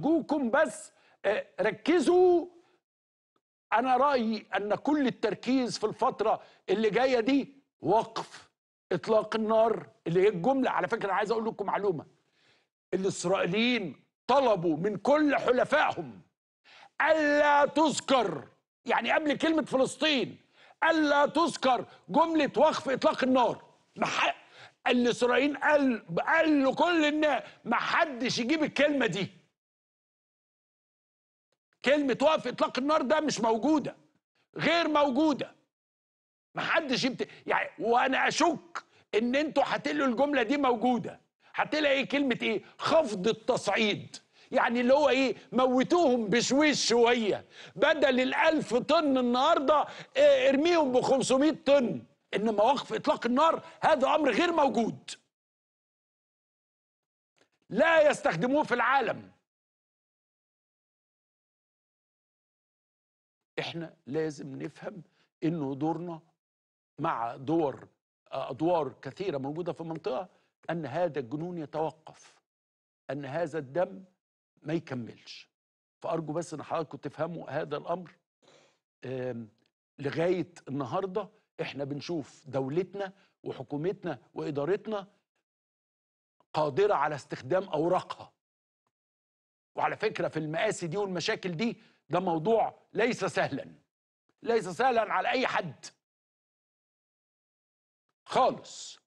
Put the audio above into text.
أرجوكم بس آه، ركزوا أنا رأيي أن كل التركيز في الفترة اللي جاية دي وقف إطلاق النار اللي هي الجملة على فكرة أنا عايز أقول لكم معلومة الإسرائيليين طلبوا من كل حلفائهم ألا تذكر يعني قبل كلمة فلسطين ألا تذكر جملة وقف إطلاق النار الإسرائيليين قال قال لكل الناس ما حدش يجيب الكلمة دي كلمة وقف إطلاق النار ده مش موجودة غير موجودة محدش يبت... يعني وأنا أشك إن أنتوا هتلاقوا الجملة دي موجودة هتلاقي إيه كلمة إيه؟ خفض التصعيد يعني اللي هو ايه موتوهم بشويش شويه بدل الألف طن النهارده إيه ارميهم ب 500 طن انما وقف اطلاق النار هذا امر غير موجود لا يستخدموه في العالم احنا لازم نفهم انه دورنا مع دور ادوار كثيره موجوده في المنطقه ان هذا الجنون يتوقف ان هذا الدم ما يكملش فارجو بس ان حضراتكم تفهموا هذا الامر لغايه النهارده احنا بنشوف دولتنا وحكومتنا وادارتنا قادره على استخدام اوراقها وعلى فكرة في المآسي دي والمشاكل دي ده موضوع ليس سهلا ليس سهلا على أي حد خالص